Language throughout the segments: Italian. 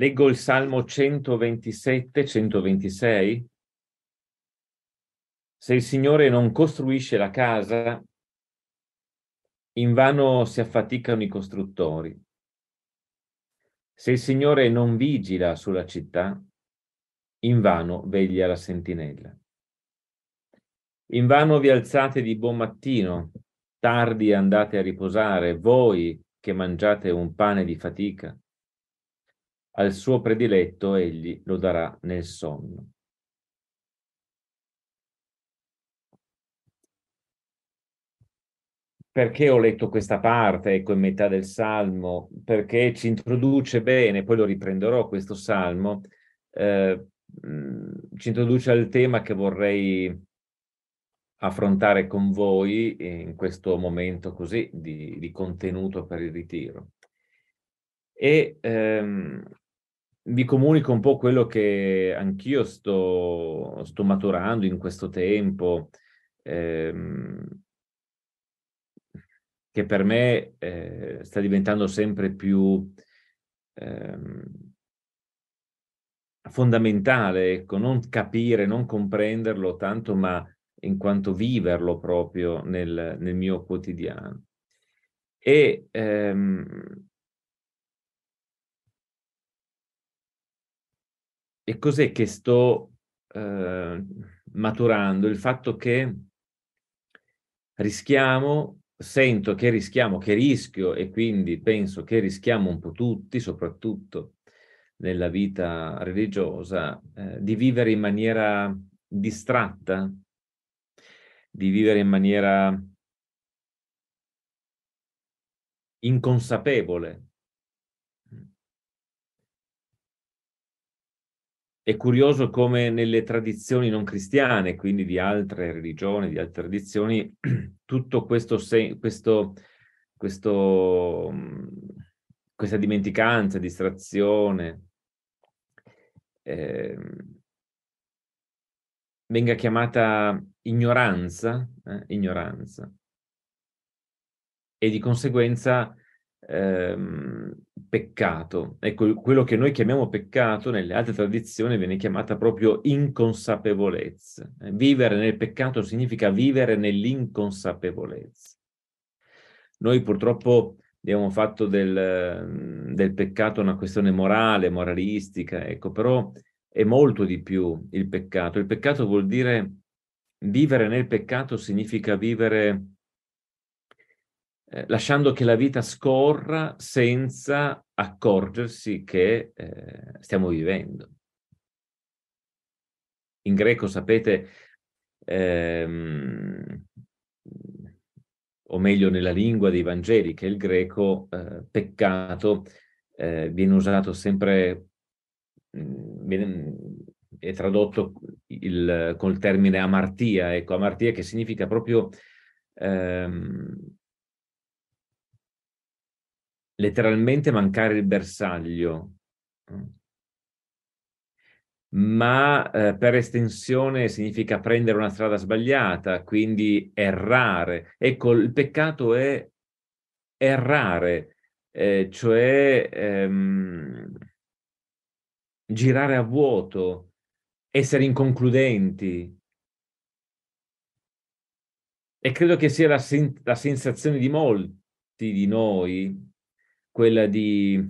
Leggo il Salmo 127, 126. Se il Signore non costruisce la casa, invano si affaticano i costruttori. Se il Signore non vigila sulla città, invano veglia la sentinella. Invano vi alzate di buon mattino, tardi andate a riposare, voi che mangiate un pane di fatica al suo prediletto egli lo darà nel sonno. Perché ho letto questa parte, ecco, in metà del Salmo? Perché ci introduce bene, poi lo riprenderò questo Salmo, eh, ci introduce al tema che vorrei affrontare con voi in questo momento così di, di contenuto per il ritiro. E ehm, vi comunico un po' quello che anch'io sto, sto maturando in questo tempo, ehm, che per me eh, sta diventando sempre più ehm, fondamentale, ecco, non capire, non comprenderlo tanto, ma in quanto viverlo proprio nel, nel mio quotidiano. E ehm, e cos'è che sto eh, maturando? Il fatto che rischiamo, sento che rischiamo, che rischio e quindi penso che rischiamo un po' tutti, soprattutto nella vita religiosa, eh, di vivere in maniera distratta, di vivere in maniera inconsapevole È curioso come nelle tradizioni non cristiane, quindi di altre religioni, di altre tradizioni, tutto questo, questo, questo mm, questa dimenticanza, distrazione, eh, venga chiamata ignoranza, eh, ignoranza. E di conseguenza ehm, peccato. Ecco, quello che noi chiamiamo peccato nelle altre tradizioni viene chiamata proprio inconsapevolezza. Eh, vivere nel peccato significa vivere nell'inconsapevolezza. Noi purtroppo abbiamo fatto del, mm, del peccato una questione morale, moralistica, ecco, però è molto di più il peccato. Il peccato vuol dire vivere nel peccato significa vivere eh, lasciando che la vita scorra senza accorgersi che eh, stiamo vivendo. In greco, sapete, ehm, o meglio nella lingua dei Vangeli, che il greco eh, peccato eh, viene usato sempre, mh, mm, viene, mm, è tradotto il, col termine amartia, ecco, amartia che significa proprio ehm, letteralmente mancare il bersaglio, ma eh, per estensione significa prendere una strada sbagliata, quindi errare. Ecco, il peccato è errare, eh, cioè ehm, girare a vuoto, essere inconcludenti. E credo che sia la, sen- la sensazione di molti di noi, quella di,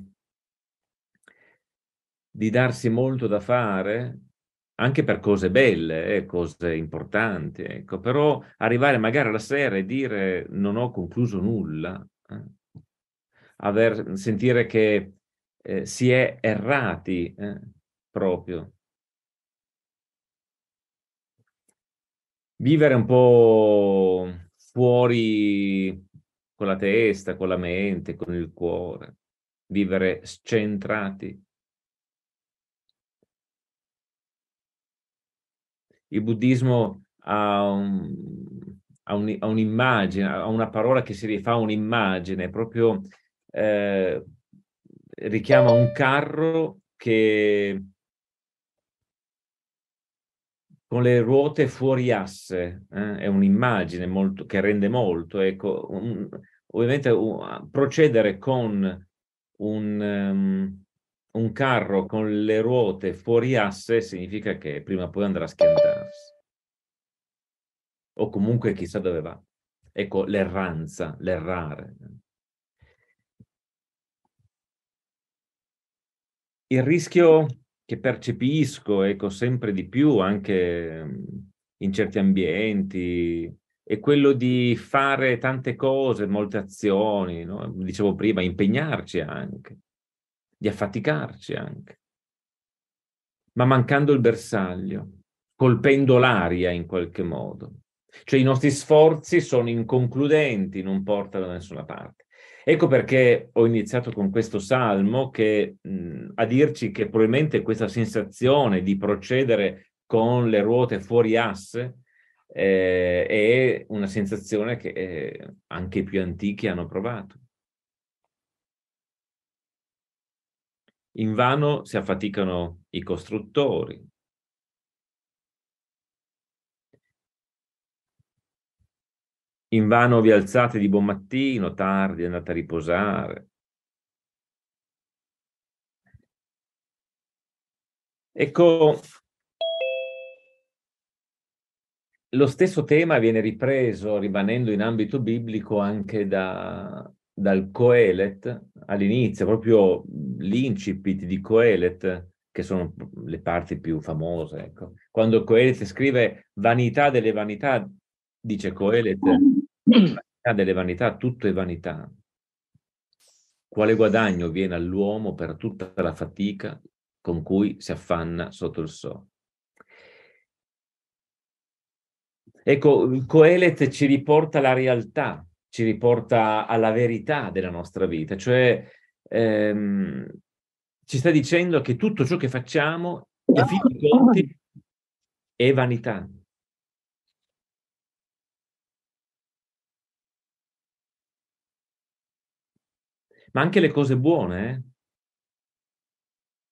di darsi molto da fare anche per cose belle, eh, cose importanti, ecco. però arrivare magari la sera e dire non ho concluso nulla, eh. Aver, sentire che eh, si è errati eh, proprio. Vivere un po' fuori con la testa, con la mente, con il cuore, vivere scentrati. Il buddismo ha, un, ha, un, ha un'immagine, ha una parola che si rifà a un'immagine, proprio eh, richiama un carro che con le ruote fuori asse, eh? è un'immagine molto, che rende molto, ecco, un, ovviamente uh, procedere con un, um, un, carro con le ruote fuori asse significa che prima o poi andrà a schiantarsi. O comunque chissà dove va. Ecco l'erranza, l'errare. Il rischio che percepisco, ecco, sempre di più anche ehm, in certi ambienti, è quello di fare tante cose, molte azioni, no? dicevo prima, impegnarci anche, di affaticarci anche, ma mancando il bersaglio, colpendo l'aria in qualche modo. Cioè i nostri sforzi sono inconcludenti, non portano da nessuna parte. Ecco perché ho iniziato con questo salmo che mh, a dirci che probabilmente questa sensazione di procedere con le ruote fuori asse eh, è una sensazione che eh, anche i più antichi hanno provato. In vano si affaticano i costruttori. In vano vi alzate di buon mattino, tardi, andate a riposare. Ecco, lo stesso tema viene ripreso, rimanendo in ambito biblico, anche da, dal Coelet all'inizio, proprio l'incipit di Coelet, che sono le parti più famose. Ecco. Quando Coelet scrive vanità delle vanità, dice Coelet, vanità delle vanità, tutto è vanità. Quale guadagno viene all'uomo per tutta la fatica con cui si affanna sotto il sole? Ecco, Coelet ci riporta alla realtà, ci riporta alla verità della nostra vita, cioè ehm, ci sta dicendo che tutto ciò che facciamo, a fin conti, è vanità. Ma anche le cose buone,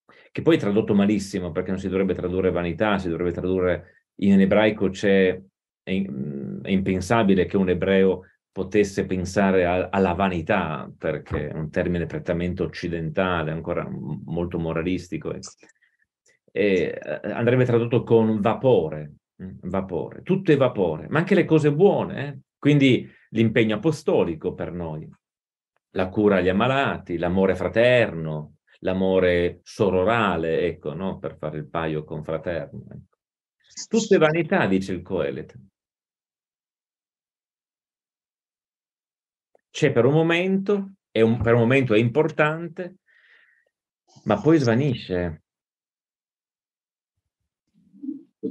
eh? che poi è tradotto malissimo perché non si dovrebbe tradurre vanità, si dovrebbe tradurre in ebraico c'è è, è impensabile che un ebreo potesse pensare a, alla vanità, perché è un termine prettamente occidentale, ancora molto moralistico. Ecco. E eh, andrebbe tradotto con vapore, mm, vapore, tutto è vapore, ma anche le cose buone, eh? quindi l'impegno apostolico per noi, la cura agli ammalati, l'amore fraterno, l'amore sororale, ecco, no? per fare il paio con fraterno. Ecco. Tutto è vanità, dice il Coelet. c'è per un momento, è un, per un momento è importante, ma poi svanisce.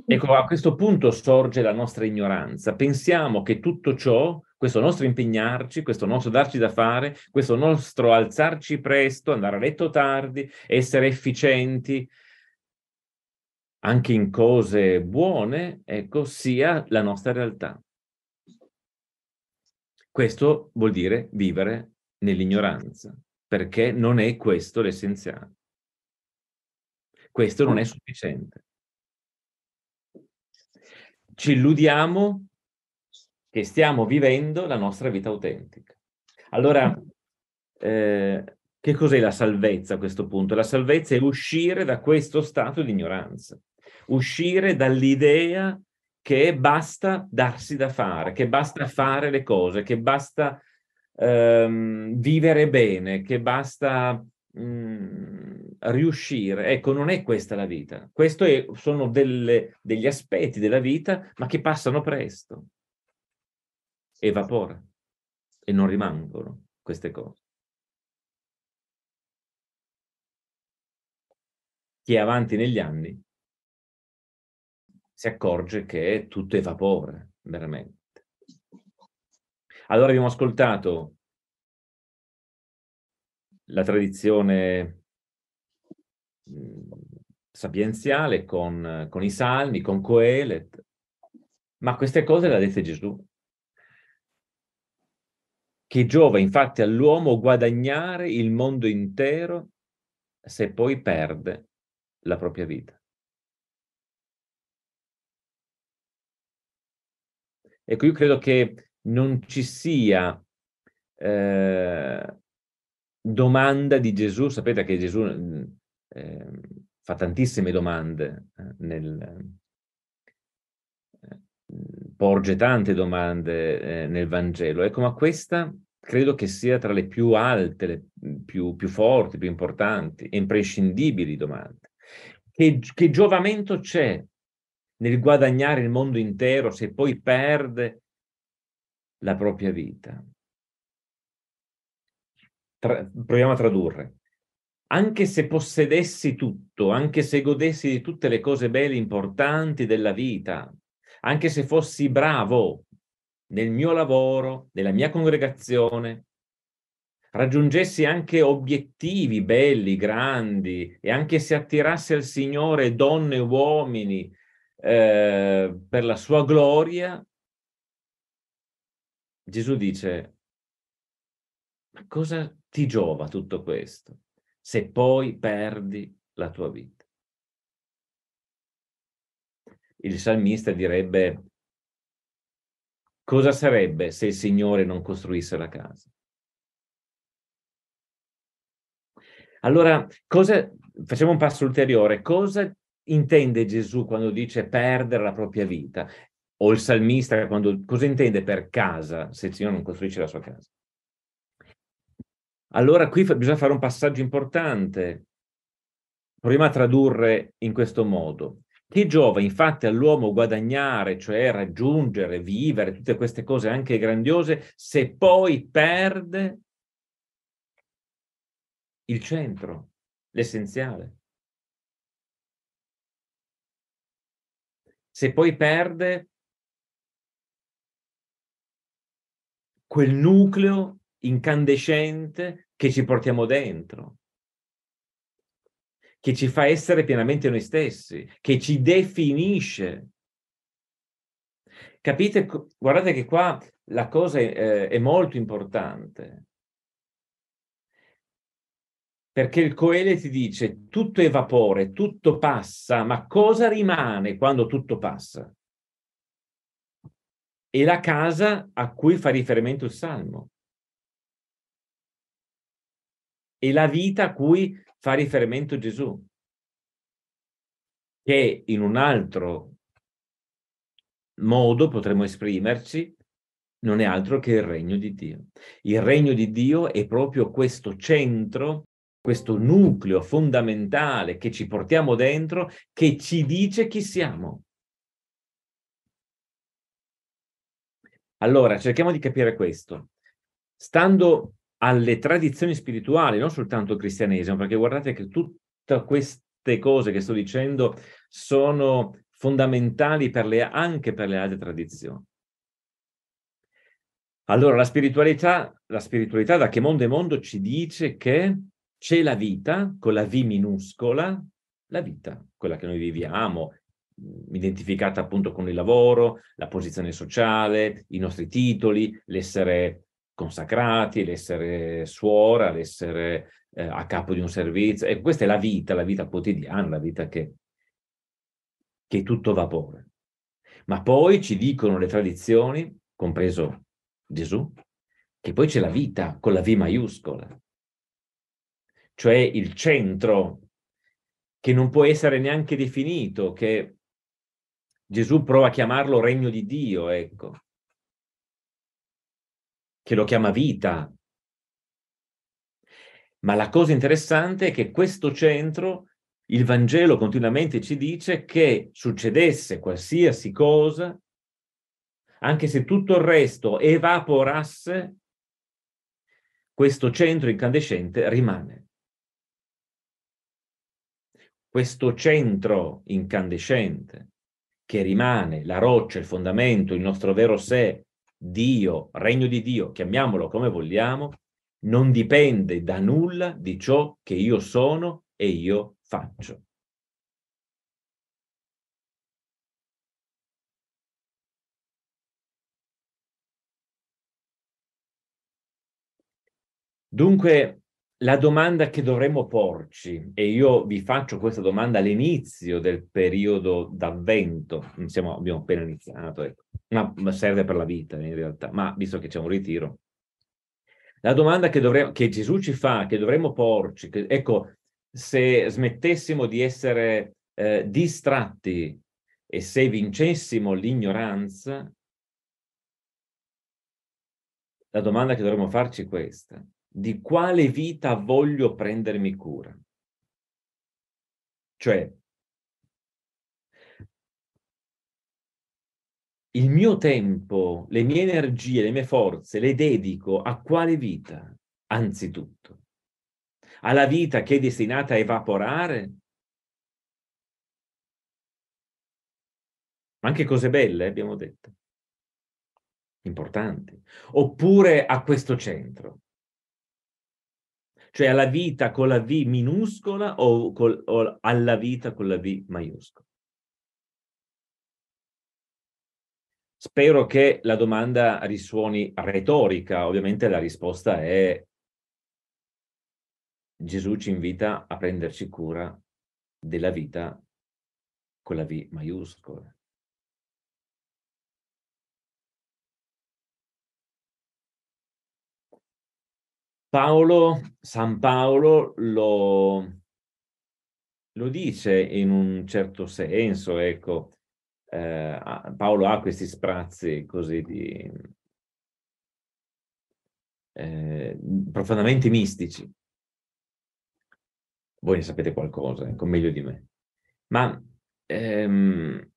Ecco, a questo punto sorge la nostra ignoranza. Pensiamo che tutto ciò, questo nostro impegnarci, questo nostro darci da fare, questo nostro alzarci presto, andare a letto tardi, essere efficienti, anche in cose buone, ecco, sia la nostra realtà. Questo vuol dire vivere nell'ignoranza, perché non è questo l'essenziale. Questo non è sufficiente. Ci illudiamo che stiamo vivendo la nostra vita autentica. Allora, mm. eh, che cos'è la salvezza a questo punto? La salvezza è uscire da questo stato di ignoranza, uscire dall'idea che basta darsi da fare, che basta fare le cose, che basta ehm, vivere bene, che basta mh, mhmm, riuscire. Ecco, non è questa la vita. Questi sono delle, degli aspetti della vita, ma che passano presto, evapora e non rimangono queste cose. Chi è avanti negli anni si accorge che tutto è vapore, veramente. Allora abbiamo ascoltato la tradizione mm, sapienziale con, con, i salmi, con Coelet, ma queste cose le ha dette Gesù. Che giova infatti all'uomo guadagnare il mondo intero se poi perde la propria vita. Ecco, io credo che non ci sia eh, domanda di Gesù. Sapete che Gesù eh, fa tantissime domande, eh, nel, eh, porge tante domande eh, nel Vangelo. Ecco, ma questa credo che sia tra le più alte, le più, più forti, più importanti imprescindibili domande. Che, che giovamento c'è nel guadagnare il mondo intero se poi perde la propria vita. Tra, proviamo a tradurre. Anche se possedessi tutto, anche se godessi di tutte le cose belle e importanti della vita, anche se fossi bravo nel mio lavoro, nella mia congregazione, raggiungessi anche obiettivi belli, grandi, e anche se attirassi al Signore donne e uomini eh, per la sua gloria, Gesù dice, ma cosa ti giova tutto questo se poi perdi la tua vita? Il salmista direbbe, cosa sarebbe se il Signore non costruisse la casa? Allora, cosa, facciamo un passo ulteriore. Cosa intende Gesù quando dice perdere la propria vita? O il salmista quando, cosa intende per casa se il Signore non costruisce la sua casa? Allora qui fa, bisogna fare un passaggio importante. Proviamo a tradurre in questo modo. Che giova infatti all'uomo guadagnare, cioè raggiungere, vivere tutte queste cose anche grandiose, se poi perde il centro, l'essenziale? Se poi perde quel nucleo incandescente che ci portiamo dentro, che ci fa essere pienamente noi stessi, che ci definisce. Capite? Guardate che qua la cosa è, eh, è molto importante. Perché il Coele ti dice tutto è vapore, tutto passa, ma cosa rimane quando tutto passa? E la casa a cui fa riferimento il Salmo. E la vita a cui fa riferimento Gesù, che in un altro modo potremmo esprimerci non è altro che il regno di Dio. Il regno di Dio è proprio questo centro questo nucleo fondamentale che ci portiamo dentro, che ci dice chi siamo. Allora, cerchiamo di capire questo. Stando alle tradizioni spirituali, non soltanto il cristianesimo, perché guardate che tutte queste cose che sto dicendo sono fondamentali per le, anche per le altre tradizioni. Allora, la spiritualità, la spiritualità da che mondo è mondo ci dice che c'è la vita, con la V minuscola, la vita, quella che noi viviamo, mm, identificata appunto con il lavoro, la posizione sociale, i nostri titoli, l'essere consacrati, l'essere suora, l'essere eh, a capo di un servizio. E questa è la vita, la vita quotidiana, la vita che, che è tutto vapore. Ma poi ci dicono le tradizioni, compreso Gesù, che poi c'è la vita con la V maiuscola cioè il centro, che non può essere neanche definito, che Gesù prova a chiamarlo regno di Dio, ecco, che lo chiama vita. Ma la cosa interessante è che questo centro, il Vangelo continuamente ci dice che succedesse qualsiasi cosa, anche se tutto il resto evaporasse, questo centro incandescente rimane questo centro incandescente che rimane la roccia, il fondamento, il nostro vero sé, Dio, regno di Dio, chiamiamolo come vogliamo, non dipende da nulla di ciò che io sono e io faccio. Dunque, la domanda che dovremmo porci, e io vi faccio questa domanda all'inizio del periodo d'avvento, Siamo, abbiamo appena iniziato, ecco. ma serve per la vita in realtà, ma visto che c'è un ritiro. La domanda che, dovremmo, che Gesù ci fa, che dovremmo porci, che, ecco, se smettessimo di essere eh, distratti e se vincessimo l'ignoranza, la domanda che dovremmo farci è questa di quale vita voglio prendermi cura. Cioè, il mio tempo, le mie energie, le mie forze le dedico a quale vita? Anzitutto, alla vita che è destinata a evaporare? anche cose belle, eh, abbiamo detto, importanti. Oppure a questo centro? cioè alla vita con la V minuscola o, col, o alla vita con la V maiuscola? Spero che la domanda risuoni retorica, ovviamente la risposta è Gesù ci invita a prenderci cura della vita con la V maiuscola. Paolo, San Paolo lo, lo dice in un certo senso, ecco, eh, Paolo ha questi sprazzi così di, eh, profondamente mistici. Voi ne sapete qualcosa, ecco, meglio di me. Ma ehm,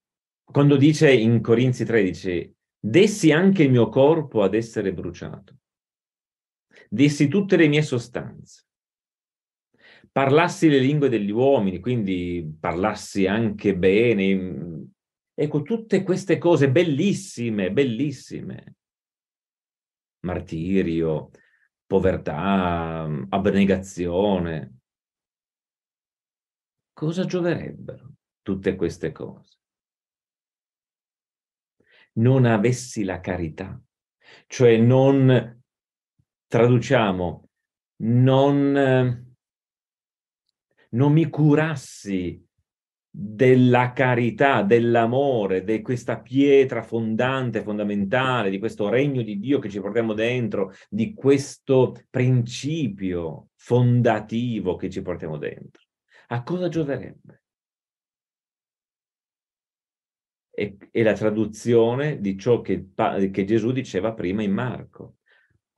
quando dice in Corinzi 13, dessi anche il mio corpo ad essere bruciato, dissi tutte le mie sostanze, parlassi le lingue degli uomini, quindi parlassi anche bene. Mm, ecco, tutte queste cose bellissime, bellissime. Martirio, povertà, mm, abnegazione. Cosa gioverebbero tutte queste cose? Non avessi la carità, cioè non traduciamo, non, eh, non mi curassi della carità, dell'amore, di de questa pietra fondante, fondamentale, di questo regno di Dio che ci portiamo dentro, di questo principio fondativo che ci portiamo dentro. A cosa gioverebbe? E, e la traduzione di ciò che, che Gesù diceva prima in Marco.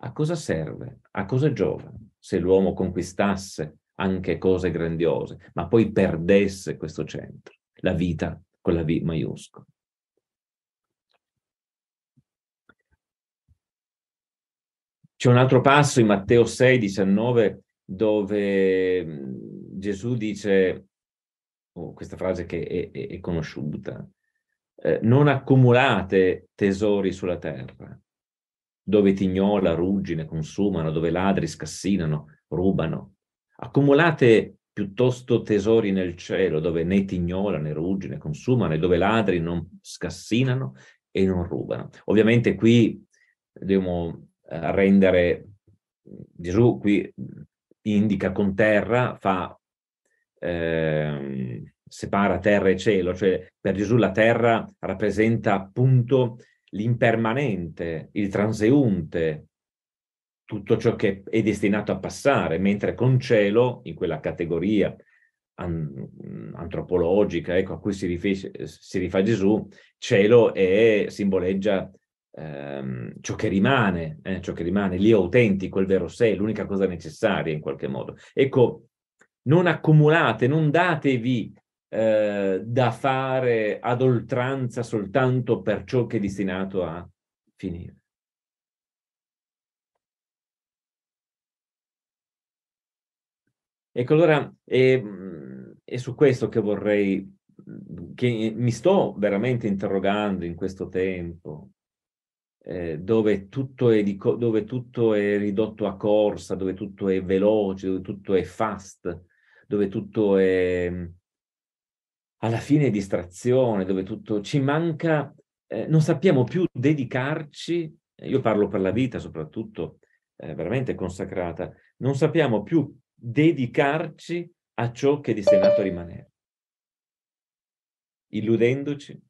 A cosa serve? A cosa giova se l'uomo conquistasse anche cose grandiose, ma poi perdesse questo centro, la vita con la V maiuscola? C'è un altro passo in Matteo 6, 19, dove mm, Gesù dice, oh, questa frase che è, è, è conosciuta, eh, non accumulate tesori sulla terra, dove tignola, ruggine, consumano, dove ladri scassinano, rubano. Accumulate piuttosto tesori nel cielo, dove né tignola né ruggine consumano e dove ladri non scassinano e non rubano. Ovviamente qui dobbiamo eh, rendere, Gesù qui indica con terra, fa, eh, separa terra e cielo, cioè per Gesù la terra rappresenta appunto l'impermanente, il transeunte, tutto ciò che è destinato a passare, mentre con cielo, in quella categoria an- antropologica ecco, a cui si, rife- si rifà Gesù, cielo è, simboleggia ehm, ciò che rimane, eh, ciò che rimane, lì autentico, il vero sé, l'unica cosa necessaria in qualche modo. Ecco, non accumulate, non datevi eh, da fare ad oltranza soltanto per ciò che è destinato a finire. Ecco, allora è, ehm, è, su questo che vorrei, che mi sto veramente interrogando in questo tempo, eh, dove, tutto è di, dove tutto è ridotto a corsa, dove tutto è veloce, dove tutto è fast, dove tutto è alla fine distrazione, dove tutto ci manca, eh, non sappiamo più dedicarci, eh, io parlo per la vita soprattutto, eh, veramente consacrata, non sappiamo più dedicarci a ciò che è destinato a rimanere, illudendoci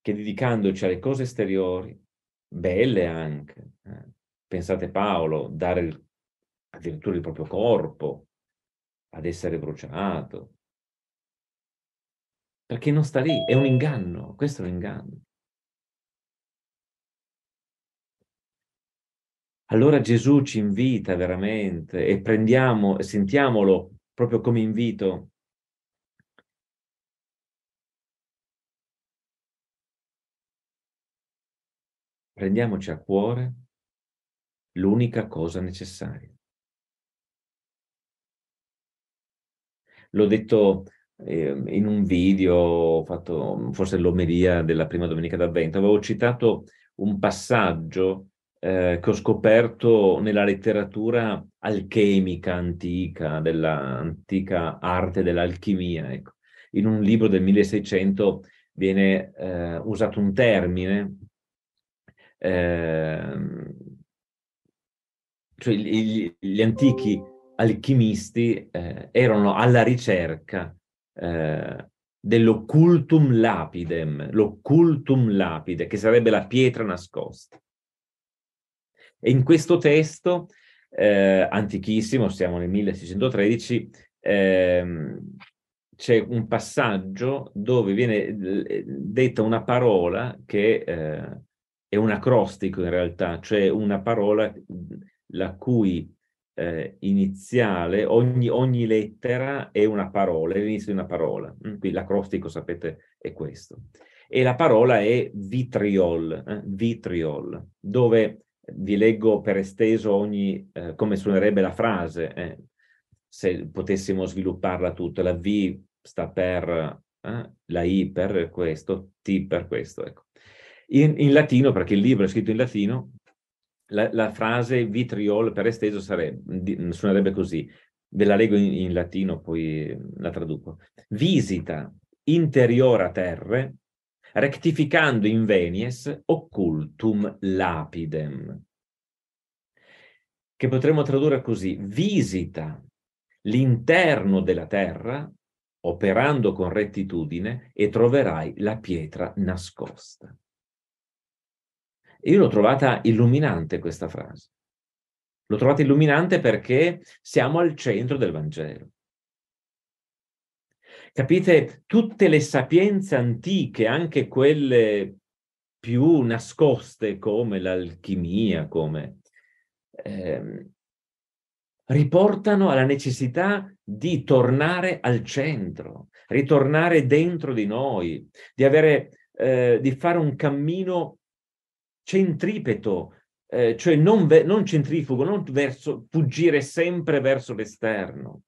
che dedicandoci alle cose esteriori, belle anche, eh, pensate Paolo, dare il, addirittura il proprio corpo ad essere bruciato, perché non sta lì, è un inganno, questo è un inganno. Allora Gesù ci invita veramente e prendiamo, e sentiamolo proprio come invito. Prendiamoci a cuore l'unica cosa necessaria. L'ho detto eh, in un video, fatto forse l'omelia della prima domenica d'avvento, avevo citato un passaggio eh, che ho scoperto nella letteratura alchemica antica, dell'antica arte dell'alchimia. Ecco. In un libro del 1600 viene eh, usato un termine, eh, cioè gli, gli, antichi alchimisti eh, erano alla ricerca eh, dell'occultum lapidem, l'occultum lapide, che sarebbe la pietra nascosta. E in questo testo, eh, antichissimo, siamo nel 1613, eh, c'è un passaggio dove viene eh, detta una parola che eh, è un acrostico in realtà, cioè una parola la cui eh, iniziale, ogni, ogni, lettera è una parola, è l'inizio di una parola. Mm, qui l'acrostico, sapete, è questo. E la parola è vitriol, eh, vitriol, dove vi leggo per esteso ogni, eh, come suonerebbe la frase, eh. se potessimo svilupparla tutta. La V sta per eh, la I per questo, T per questo, ecco. In, in latino, perché il libro è scritto in latino, la, la, frase vitriol per esteso sarebbe, suonerebbe così, ve la leggo in, in latino, poi la traduco. Visita interiora terre, rectificando in venies occultum lapidem. Che potremmo tradurre così, visita l'interno della terra, operando con rettitudine, e troverai la pietra nascosta. E io l'ho trovata illuminante questa frase. L'ho trovata illuminante perché siamo al centro del Vangelo. Capite, tutte le sapienze antiche, anche quelle più nascoste come l'alchimia, come, ehm, riportano alla necessità di tornare al centro, ritornare dentro di noi, di, avere, eh, di fare un cammino centripeto, eh, cioè non, ve- non centrifugo, non verso, fuggire sempre verso l'esterno,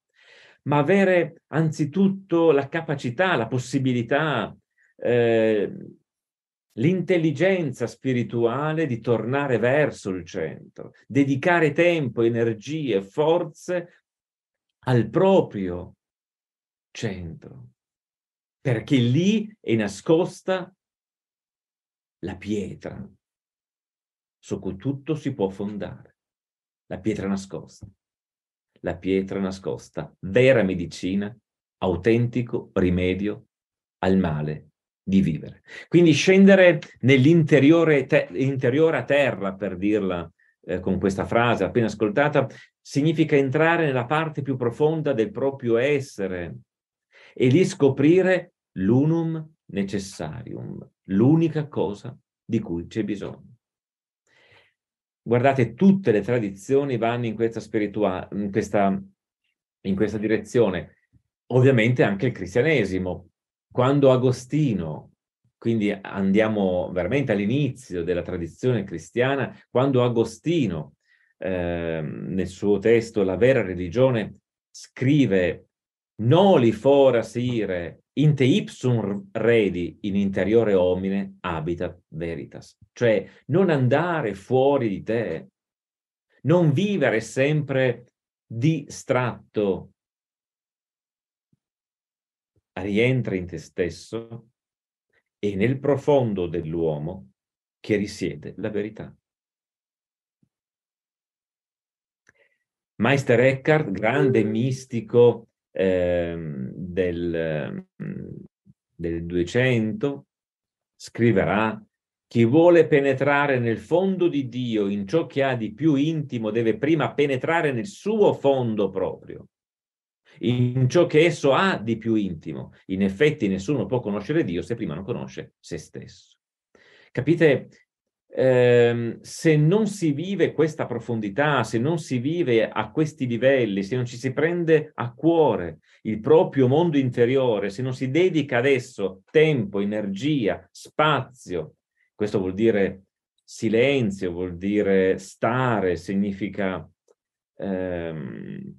ma avere anzitutto la capacità, la possibilità, eh, l'intelligenza spirituale di tornare verso il centro, dedicare tempo, energie, forze al proprio centro, perché lì è nascosta la pietra, su cui tutto si può fondare. La pietra nascosta. La pietra nascosta, vera medicina, autentico rimedio al male di vivere. Quindi scendere nell'interiore te- a terra, per dirla eh, con questa frase appena ascoltata, significa entrare nella parte più profonda del proprio essere e lì scoprire l'unum necessarium, l'unica cosa di cui c'è bisogno. Guardate, tutte le tradizioni vanno in questa, spiritua- in questa, in questa direzione. Ovviamente anche il cristianesimo. Quando Agostino, quindi andiamo veramente all'inizio della tradizione cristiana, quando Agostino eh, nel suo testo La vera religione scrive Noli fora sire, in te ipsum redi in interiore homine habitat veritas. Cioè non andare fuori di te, non vivere sempre distratto. Rientra in te stesso e nel profondo dell'uomo che risiede la verità. Meister Eckhart, grande mistico Ehm, del, ehm, del 200 scriverà chi vuole penetrare nel fondo di Dio, in ciò che ha di più intimo, deve prima penetrare nel suo fondo proprio, in ciò che esso ha di più intimo. In effetti nessuno può conoscere Dio se prima non conosce se stesso. Capite eh, se non si vive questa profondità, se non si vive a questi livelli, se non ci si prende a cuore il proprio mondo interiore, se non si dedica adesso tempo, energia, spazio, questo vuol dire silenzio, vuol dire stare, significa ehm,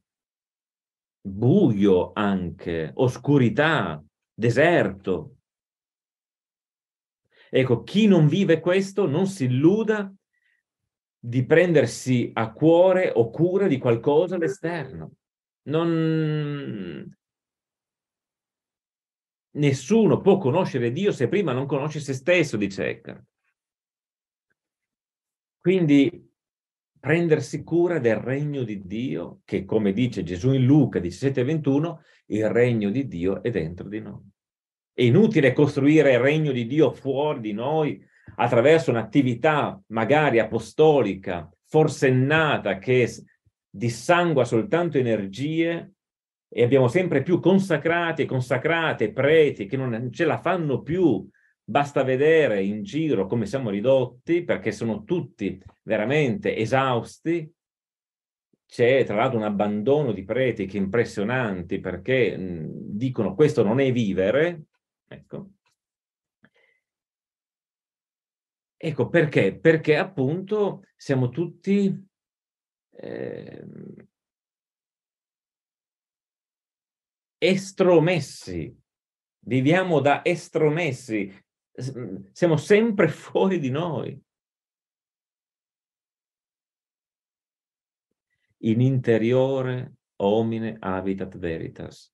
buio anche, oscurità, deserto, Ecco, chi non vive questo non si illuda di prendersi a cuore o cura di qualcosa all'esterno. Non... Nessuno può conoscere Dio se prima non conosce se stesso, dice Eckhart. Quindi prendersi cura del regno di Dio, che come dice Gesù in Luca 17:21, il regno di Dio è dentro di noi. È inutile costruire il regno di Dio fuori di noi attraverso un'attività magari apostolica, forsennata, che dissangua soltanto energie e abbiamo sempre più consacrati e consacrate, preti che non ce la fanno più. Basta vedere in giro come siamo ridotti perché sono tutti veramente esausti. C'è tra l'altro un abbandono di preti che è impressionante perché mh, dicono questo non è vivere, Ecco. Ecco perché? Perché appunto siamo tutti eh, estromessi, viviamo da estromessi, mm, siamo sempre fuori di noi. In interiore omine habitat veritas.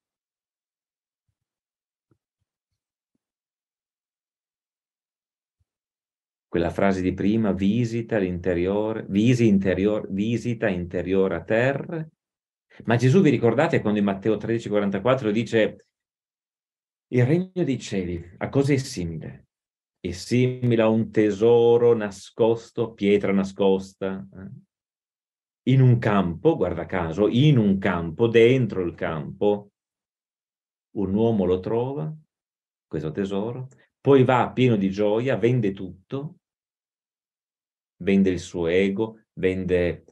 quella frase di prima, visita l'interiore, visi interior, visita interiore a terra. Ma Gesù, vi ricordate quando in Matteo 13, 44 dice il regno dei cieli a cosa è simile? È simile a un tesoro nascosto, pietra nascosta, eh? in un campo, guarda caso, in un campo, dentro il campo, un uomo lo trova, questo tesoro, poi va pieno di gioia, vende tutto vende il suo ego, vende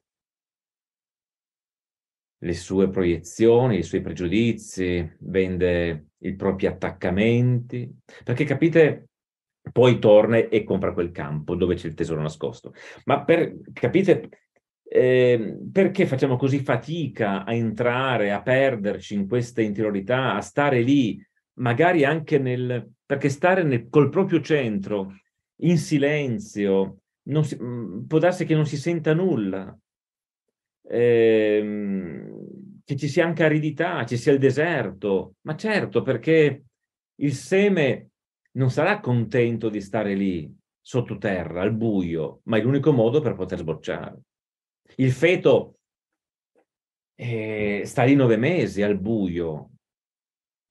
le sue proiezioni, i suoi pregiudizi, vende i propri attaccamenti, perché capite, poi torna e compra quel campo dove c'è il tesoro nascosto. Ma per, capite eh, perché facciamo così fatica a entrare, a perderci in questa interiorità, a stare lì, magari anche nel... perché stare nel, col proprio centro, in silenzio, si, mm, può darsi che non si senta nulla, ehm, che ci sia anche aridità, ci sia il deserto, ma certo perché il seme non sarà contento di stare lì sottoterra, al buio, ma è l'unico modo per poter sbocciare. Il feto eh, sta lì nove mesi al buio,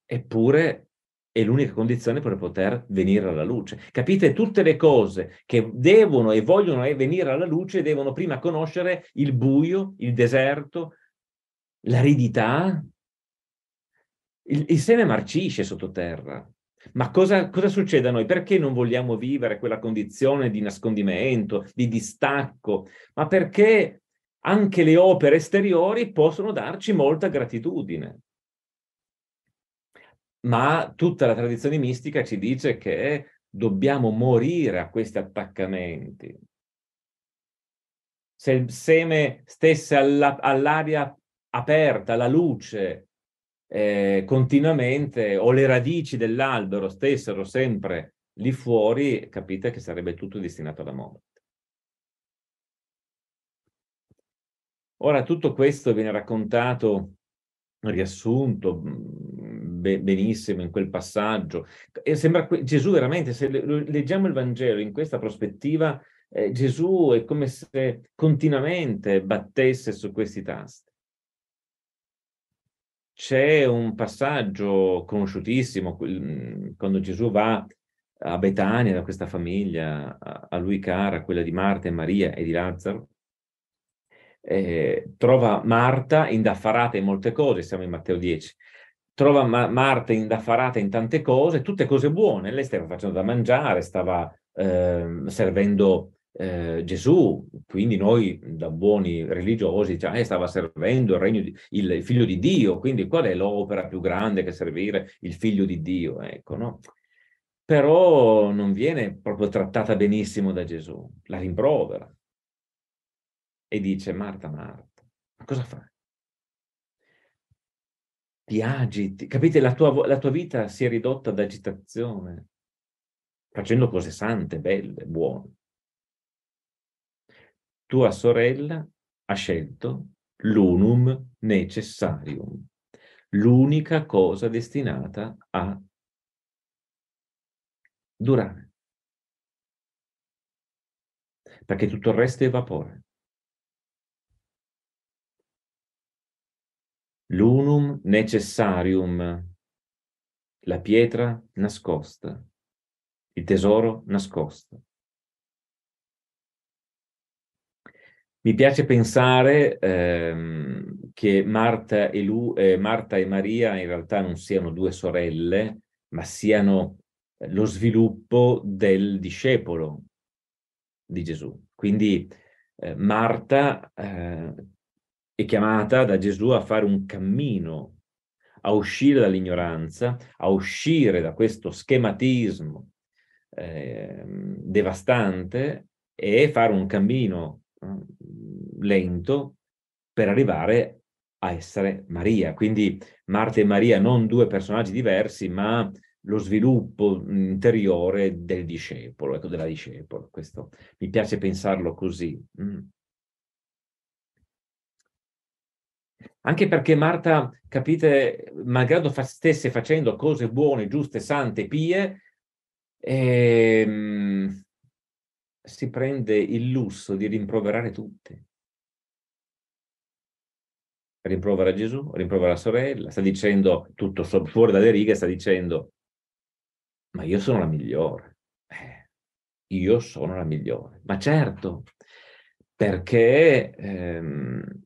eppure è l'unica condizione per poter venire alla luce. Capite? Tutte le cose che devono e vogliono venire alla luce devono prima conoscere il buio, il deserto, l'aridità. Il, il seme marcisce sottoterra. Ma cosa, cosa, succede a noi? Perché non vogliamo vivere quella condizione di nascondimento, di distacco? Ma perché anche le opere esteriori possono darci molta gratitudine ma tutta la tradizione mistica ci dice che dobbiamo morire a questi attaccamenti. Se il seme stesse alla, all'aria aperta, alla luce, eh, continuamente, o le radici dell'albero stessero sempre lì fuori, capite che sarebbe tutto destinato alla morte. Ora, tutto questo viene raccontato, riassunto, mm, benissimo in quel passaggio. E sembra que- Gesù veramente, se le- leggiamo il Vangelo in questa prospettiva, eh, Gesù è come se continuamente battesse su questi tasti. C'è un passaggio conosciutissimo quando Gesù va a Betania, da questa famiglia, a lui cara, quella di Marta e Maria e di Lazzaro, eh, trova Marta indaffarata in molte cose, siamo in Matteo 10, trova Ma- Marte indaffarata in tante cose, tutte cose buone, lei stava facendo da mangiare, stava eh, servendo eh, Gesù, quindi noi da buoni religiosi cioè, eh, stava servendo il, regno di, il figlio di Dio, quindi qual è l'opera più grande che servire il figlio di Dio? Ecco, no? Però non viene proprio trattata benissimo da Gesù, la rimprovera e dice Marta, Marta, ma cosa fai? ti agiti, capite? La tua, la tua vita si è ridotta ad agitazione, facendo cose sante, belle, buone. Tua sorella ha scelto l'unum necessarium, l'unica cosa destinata a durare. Perché tutto il resto è vapore. l'unum necessarium, la pietra nascosta, il tesoro nascosto. Mi piace pensare ehm, che Marta e, Lu, eh, Marta e Maria in realtà non siano due sorelle, ma siano lo sviluppo del discepolo di Gesù. Quindi eh, Marta eh, è chiamata da Gesù a fare un cammino, a uscire dall'ignoranza, a uscire da questo schematismo eh, devastante e fare un cammino mm, lento per arrivare a essere Maria. Quindi Marta e Maria non due personaggi diversi, ma lo sviluppo interiore del discepolo, ecco, della discepola. Questo mi piace pensarlo così. Mm. Anche perché Marta, capite, malgrado fa, stesse facendo cose buone, giuste, sante, pie, ehm, si prende il lusso di rimproverare tutte. Rimprovera Gesù, rimprovera la sorella, sta dicendo tutto fuori dalle righe, sta dicendo, ma io sono la migliore, eh, io sono la migliore. Ma certo, perché ehm,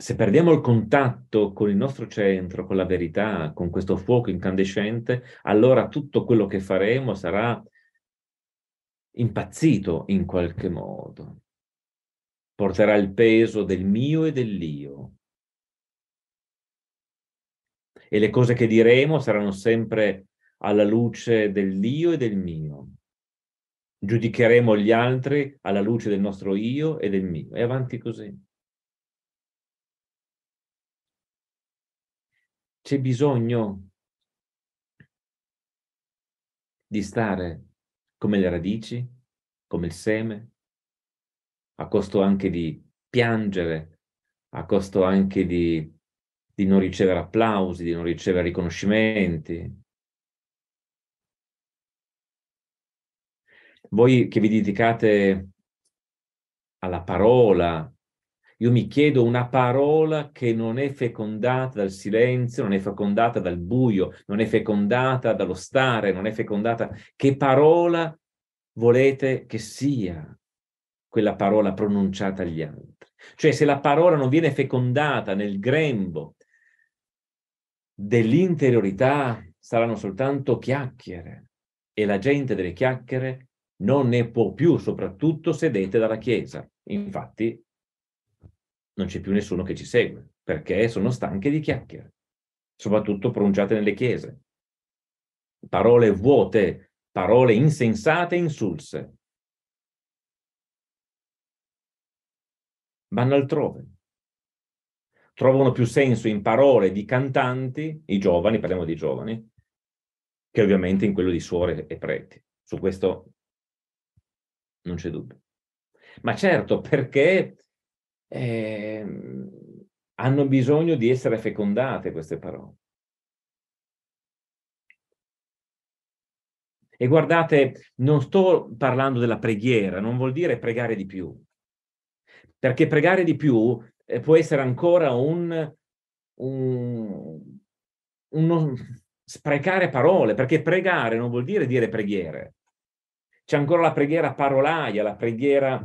se perdiamo il contatto con il nostro centro, con la verità, con questo fuoco incandescente, allora tutto quello che faremo sarà impazzito in qualche modo. Porterà il peso del mio e dell'io. E le cose che diremo saranno sempre alla luce dell'io e del mio. Giudicheremo gli altri alla luce del nostro io e del mio. E avanti così. c'è bisogno di stare come le radici, come il seme, a costo anche di piangere, a costo anche di, di non ricevere applausi, di non ricevere riconoscimenti. Voi che vi dedicate alla parola, io mi chiedo una parola che non è fecondata dal silenzio, non è fecondata dal buio, non è fecondata dallo stare, non è fecondata. Che parola volete che sia quella parola pronunciata agli altri? Cioè se la parola non viene fecondata nel grembo dell'interiorità, saranno soltanto chiacchiere e la gente delle chiacchiere non ne può più, soprattutto se dette dalla Chiesa. Infatti non c'è più nessuno che ci segue, perché sono stanche di chiacchiere, soprattutto pronunciate nelle chiese. Parole vuote, parole insensate e insulse. Vanno altrove. Trovano più senso in parole di cantanti, i giovani, parliamo di giovani, che ovviamente in quello di suore e preti. Su questo non c'è dubbio. Ma certo, perché eh, hanno bisogno di essere fecondate queste parole. E guardate, non sto parlando della preghiera, non vuol dire pregare di più, perché pregare di più eh, può essere ancora un, un, uno sprecare parole, perché pregare non vuol dire dire preghiere. C'è ancora la preghiera parolaia, la preghiera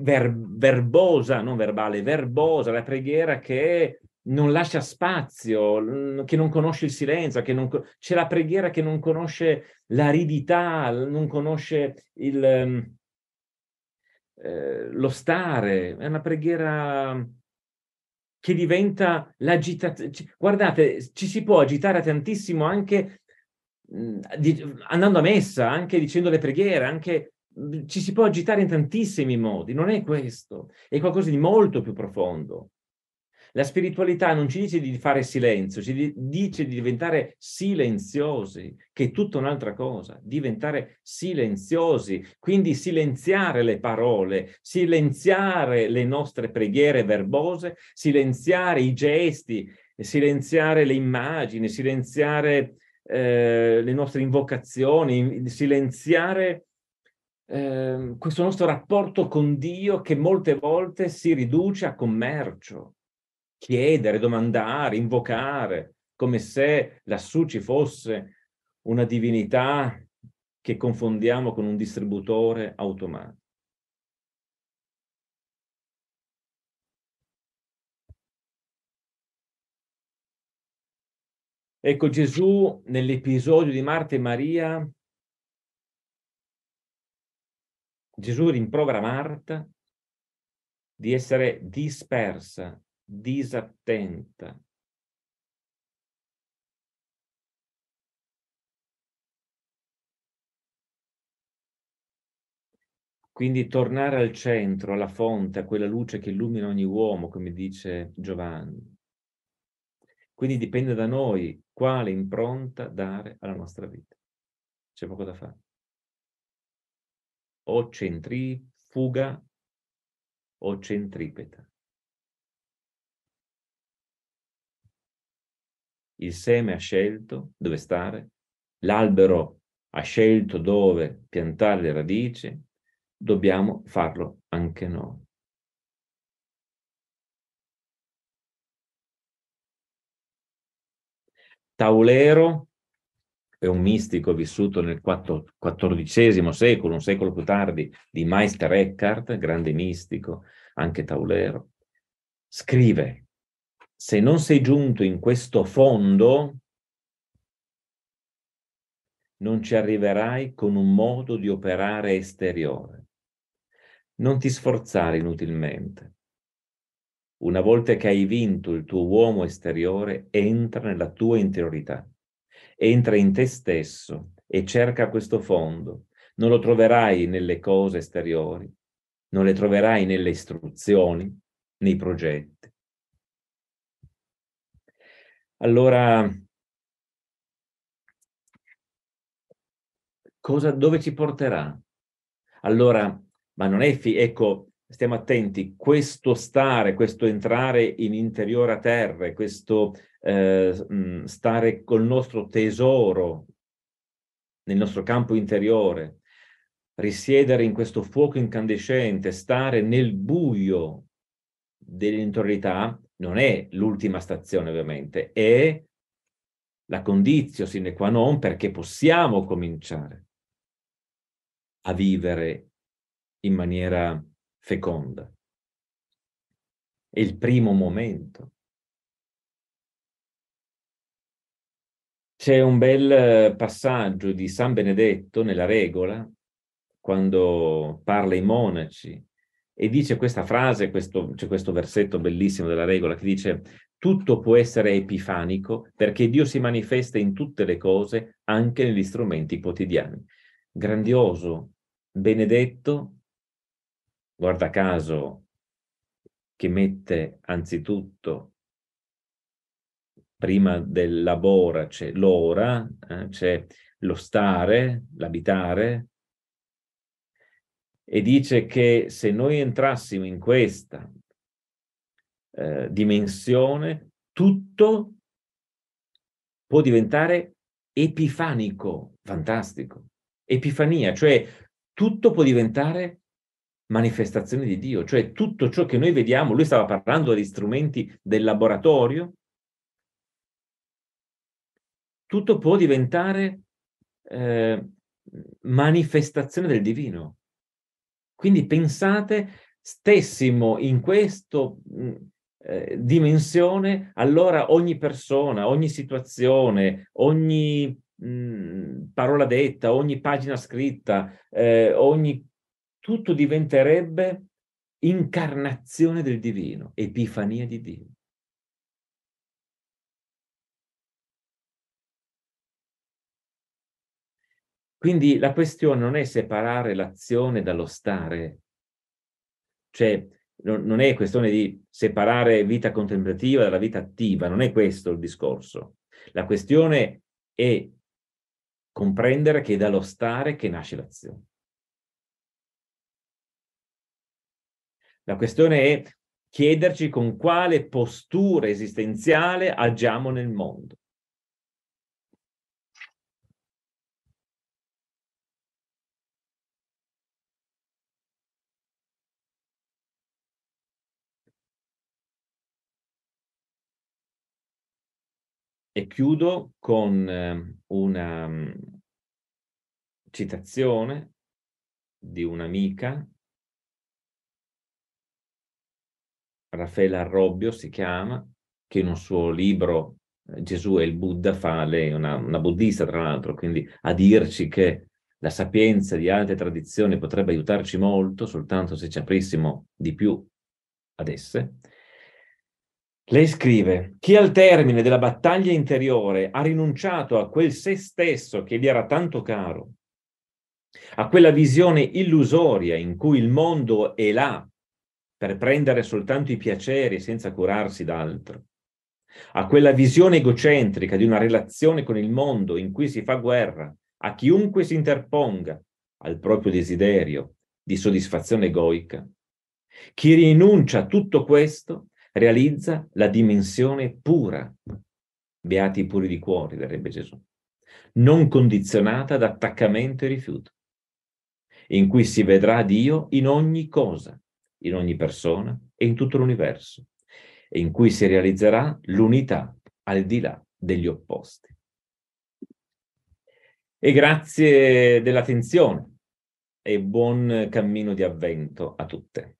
ver- verbosa, non verbale, verbosa, la preghiera che non lascia spazio, che non conosce il silenzio, che non, c'è la preghiera che non conosce l'aridità, non conosce il, ehm, eh, lo stare, è una preghiera che diventa l'agitazione. Guardate, ci si può agitare tantissimo anche mhmm, andando a messa, anche dicendo le preghiere, anche Mhmm, ci si può agitare in tantissimi modi, non è questo, è qualcosa di molto più profondo. La spiritualità non ci dice di fare silenzio, ci dice di diventare silenziosi, che è tutta un'altra cosa, diventare silenziosi, quindi silenziare le parole, silenziare le nostre preghiere verbose, silenziare i gesti, silenziare le immagini, silenziare eh, le nostre invocazioni, silenziare Ehm, questo nostro rapporto con Dio che molte volte si riduce a commercio, chiedere, domandare, invocare, come se lassù ci fosse una divinità che confondiamo con un distributore automatico. Ecco Gesù nell'episodio di Marta e Maria Gesù rimprovera Marta di essere dispersa, disattenta. Quindi tornare al centro, alla fonte, a quella luce che illumina ogni uomo, come dice Giovanni. Quindi dipende da noi quale impronta dare alla nostra vita. C'è poco da fare o centrifuga o centripeta. Il seme ha scelto dove stare, l'albero ha scelto dove piantare le radici, dobbiamo farlo anche noi. Taulero è un mistico vissuto nel XIV secolo, un secolo più tardi, di Meister Eckhart, grande mistico, anche taulero, scrive, se non sei giunto in questo fondo, non ci arriverai con un modo di operare esteriore. Non ti sforzare inutilmente. Una volta che hai vinto il tuo uomo esteriore, entra nella tua interiorità Entra in te stesso e cerca questo fondo. Non lo troverai nelle cose esteriori, non le troverai nelle istruzioni, nei progetti. Allora, cosa, dove ci porterà? Allora, ma non è, fi- ecco, stiamo attenti, questo stare, questo entrare in interiore a terra, questo eh, mm, stare col nostro tesoro nel nostro campo interiore, risiedere in questo fuoco incandescente, stare nel buio dell'interiorità, non è l'ultima stazione ovviamente, è la condizio sine qua non perché possiamo cominciare a vivere in maniera feconda. È il primo momento. C'è un bel eh, passaggio di San Benedetto nella regola, quando parla ai monaci e dice questa frase, questo, c'è questo versetto bellissimo della regola che dice tutto può essere epifanico perché Dio si manifesta in tutte le cose, anche negli strumenti quotidiani. Grandioso, benedetto guarda caso, che mette anzitutto prima del dell'abora c'è l'ora, eh, c'è lo stare, l'abitare, e dice che se noi entrassimo in questa eh, dimensione, tutto può diventare epifanico, fantastico, epifania, cioè tutto può diventare manifestazione di Dio, cioè tutto ciò che noi vediamo, lui stava parlando degli strumenti del laboratorio, tutto può diventare eh, manifestazione del divino. Quindi pensate, stessimo in questa mm, eh, dimensione, allora ogni persona, ogni situazione, ogni mh, mm, parola detta, ogni pagina scritta, eh, ogni tutto diventerebbe incarnazione del divino, epifania di Dio. Quindi la questione non è separare l'azione dallo stare, cioè non è questione di separare vita contemplativa dalla vita attiva, non è questo il discorso. La questione è comprendere che è dallo stare che nasce l'azione. La questione è chiederci con quale postura esistenziale agiamo nel mondo. E chiudo con ehm, una mm, citazione di un'amica Raffaele Arrobbio si chiama, che in un suo libro eh, Gesù e il Buddha fa, lei è una, una buddista tra l'altro, quindi a dirci che la sapienza di altre tradizioni potrebbe aiutarci molto, soltanto se ci aprissimo di più ad esse. Lei scrive, chi al termine della battaglia interiore ha rinunciato a quel se stesso che gli era tanto caro, a quella visione illusoria in cui il mondo è là per prendere soltanto i piaceri senza curarsi d'altro, a quella visione egocentrica di una relazione con il mondo in cui si fa guerra a chiunque si interponga al proprio desiderio di soddisfazione egoica. Chi rinuncia a tutto questo realizza la dimensione pura, beati i puri di cuore, direbbe Gesù, non condizionata da attaccamento e rifiuto, in cui si vedrà Dio in ogni cosa, in ogni persona e in tutto l'universo, e in cui si realizzerà l'unità al di là degli opposti. E grazie dell'attenzione e buon cammino di avvento a tutte.